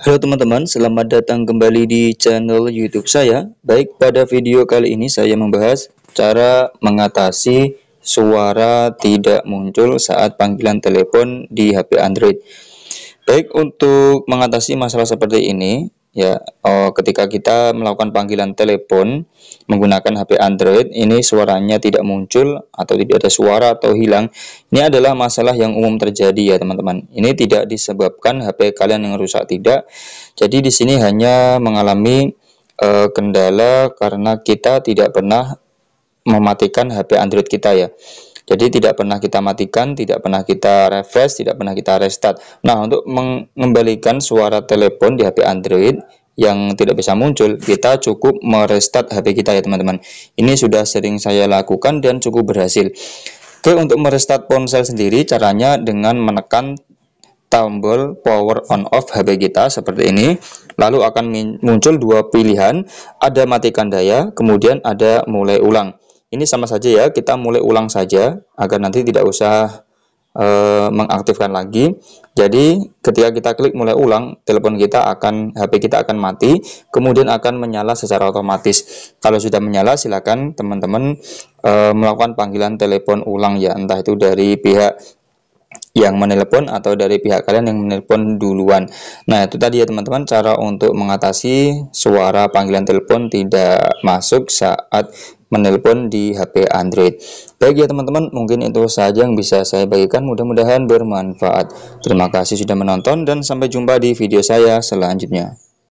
Halo teman-teman, selamat datang kembali di channel YouTube saya. Baik, pada video kali ini saya membahas cara mengatasi suara tidak muncul saat panggilan telepon di HP Android. Baik, untuk mengatasi masalah seperti ini, ya oh, ketika kita melakukan panggilan telepon menggunakan HP Android ini suaranya tidak muncul atau tidak ada suara atau hilang ini adalah masalah yang umum terjadi ya teman-teman ini tidak disebabkan HP kalian yang rusak tidak jadi di sini hanya mengalami uh, kendala karena kita tidak pernah mematikan HP Android kita ya jadi tidak pernah kita matikan, tidak pernah kita refresh, tidak pernah kita restart. Nah, untuk mengembalikan suara telepon di HP Android yang tidak bisa muncul, kita cukup merestart HP kita ya teman-teman. Ini sudah sering saya lakukan dan cukup berhasil. Oke, untuk merestart ponsel sendiri caranya dengan menekan tombol power on off HP kita seperti ini. Lalu akan muncul dua pilihan, ada matikan daya, kemudian ada mulai ulang. Ini sama saja ya, kita mulai ulang saja agar nanti tidak usah e, mengaktifkan lagi. Jadi ketika kita klik mulai ulang, telepon kita akan HP kita akan mati, kemudian akan menyala secara otomatis. Kalau sudah menyala, silakan teman-teman e, melakukan panggilan telepon ulang ya, entah itu dari pihak yang menelepon atau dari pihak kalian yang menelepon duluan. Nah, itu tadi ya teman-teman cara untuk mengatasi suara panggilan telepon tidak masuk saat menelepon di HP Android. Baik ya teman-teman, mungkin itu saja yang bisa saya bagikan. Mudah-mudahan bermanfaat. Terima kasih sudah menonton dan sampai jumpa di video saya selanjutnya.